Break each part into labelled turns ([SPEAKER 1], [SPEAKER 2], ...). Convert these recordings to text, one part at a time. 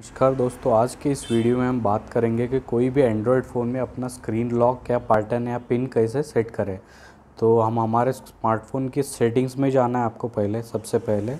[SPEAKER 1] नमस्कार दोस्तों आज के इस वीडियो में हम बात करेंगे कि कोई भी एंड्रॉयड फ़ोन में अपना स्क्रीन लॉक या पैटर्न या पिन कैसे सेट करें तो हम हमारे स्मार्टफोन की सेटिंग्स में जाना है आपको पहले सबसे पहले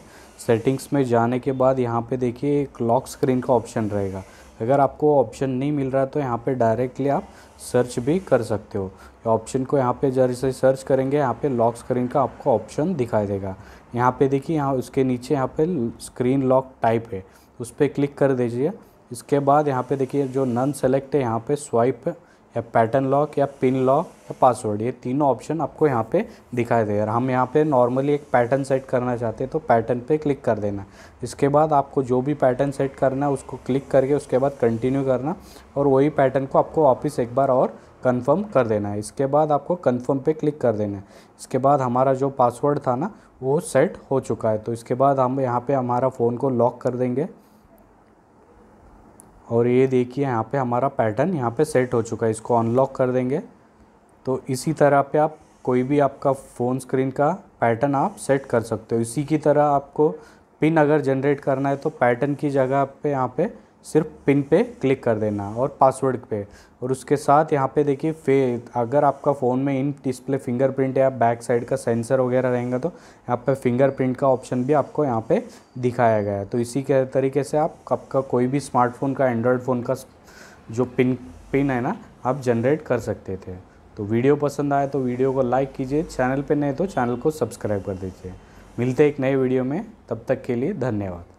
[SPEAKER 1] सेटिंग्स में जाने के बाद यहाँ पे देखिए एक लॉक स्क्रीन का ऑप्शन रहेगा अगर आपको ऑप्शन नहीं मिल रहा है तो यहाँ पर डायरेक्टली आप सर्च भी कर सकते हो ऑप्शन को यहाँ पर जैसे सर्च करेंगे यहाँ पर लॉक स्क्रीन का आपको ऑप्शन दिखाई देगा यहाँ पर देखिए यहाँ उसके नीचे यहाँ पर स्क्रीन लॉक टाइप है उस पर क्लिक कर दीजिए इसके बाद यहाँ पे देखिए जो नन सेलेक्ट है यहाँ पे स्वाइप या पैटर्न लॉक या पिन लॉक या पासवर्ड ये तीनों ऑप्शन आपको यहाँ पे दिखाई दे रहा हम यहाँ पे नॉर्मली एक पैटर्न सेट करना चाहते हैं तो पैटर्न पे क्लिक कर देना इसके बाद आपको जो भी पैटर्न सेट करना है उसको क्लिक करके उसके बाद कंटिन्यू करना और वही पैटर्न को आपको वापस एक बार और कन्फर्म कर देना है इसके बाद आपको कन्फर्म पर क्लिक कर देना है इसके बाद हमारा जो पासवर्ड था ना वो सेट हो चुका है तो इसके बाद हम यहाँ पर हमारा फ़ोन को लॉक कर देंगे और ये देखिए यहाँ पे हमारा पैटर्न यहाँ पे सेट हो चुका है इसको अनलॉक कर देंगे तो इसी तरह पे आप कोई भी आपका फ़ोन स्क्रीन का पैटर्न आप सेट कर सकते हो इसी की तरह आपको पिन अगर जनरेट करना है तो पैटर्न की जगह पे यहाँ पे सिर्फ पिन पे क्लिक कर देना और पासवर्ड पे और उसके साथ यहाँ पे देखिए फे अगर आपका फ़ोन में इन डिस्प्ले फिंगरप्रिंट या बैक साइड का सेंसर वगैरह रहेगा तो यहाँ पे फिंगरप्रिंट का ऑप्शन भी आपको यहाँ पे दिखाया गया है तो इसी के तरीके से आप आपका कोई भी स्मार्टफोन का एंड्रॉयड फ़ोन का जो पिन पिन है ना आप जनरेट कर सकते थे तो वीडियो पसंद आए तो वीडियो को लाइक कीजिए चैनल पर नहीं तो चैनल को सब्सक्राइब कर दीजिए मिलते एक नए वीडियो में तब तक के लिए धन्यवाद